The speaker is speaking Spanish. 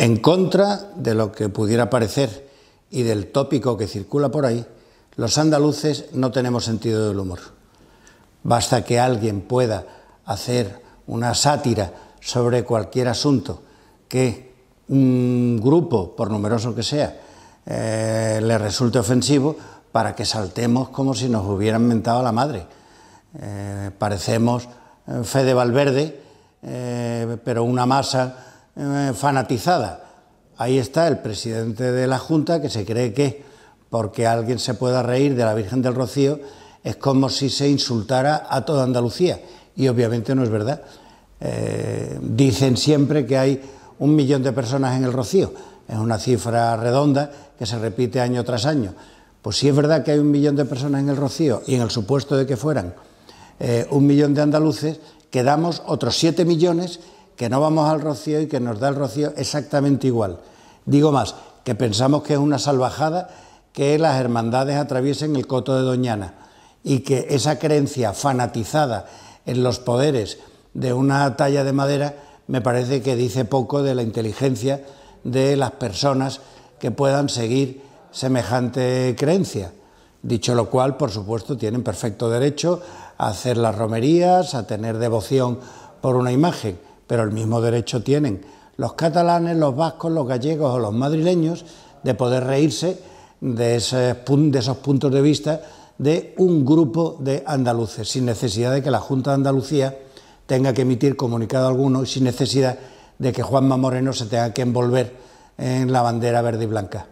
En contra de lo que pudiera parecer y del tópico que circula por ahí, los andaluces no tenemos sentido del humor. Basta que alguien pueda hacer una sátira sobre cualquier asunto que un grupo, por numeroso que sea, eh, le resulte ofensivo para que saltemos como si nos hubieran mentado a la madre. Eh, parecemos eh, Fede Valverde, pero una masa eh, fanatizada. Ahí está el presidente de la Junta que se cree que porque alguien se pueda reír de la Virgen del Rocío es como si se insultara a toda Andalucía. Y obviamente no es verdad. Eh, dicen siempre que hay un millón de personas en el Rocío. Es una cifra redonda que se repite año tras año. Pues si es verdad que hay un millón de personas en el Rocío y en el supuesto de que fueran eh, un millón de andaluces, quedamos otros siete millones que no vamos al rocío y que nos da el rocío exactamente igual. Digo más, que pensamos que es una salvajada que las hermandades atraviesen el coto de Doñana y que esa creencia fanatizada en los poderes de una talla de madera me parece que dice poco de la inteligencia de las personas que puedan seguir semejante creencia. Dicho lo cual, por supuesto, tienen perfecto derecho a hacer las romerías, a tener devoción por una imagen pero el mismo derecho tienen los catalanes, los vascos, los gallegos o los madrileños de poder reírse de esos, puntos de vista de un grupo de andaluces, sin necesidad de que la Junta de Andalucía tenga que emitir comunicado alguno y sin necesidad de que Juanma Moreno se tenga que envolver en la bandera verde y blanca.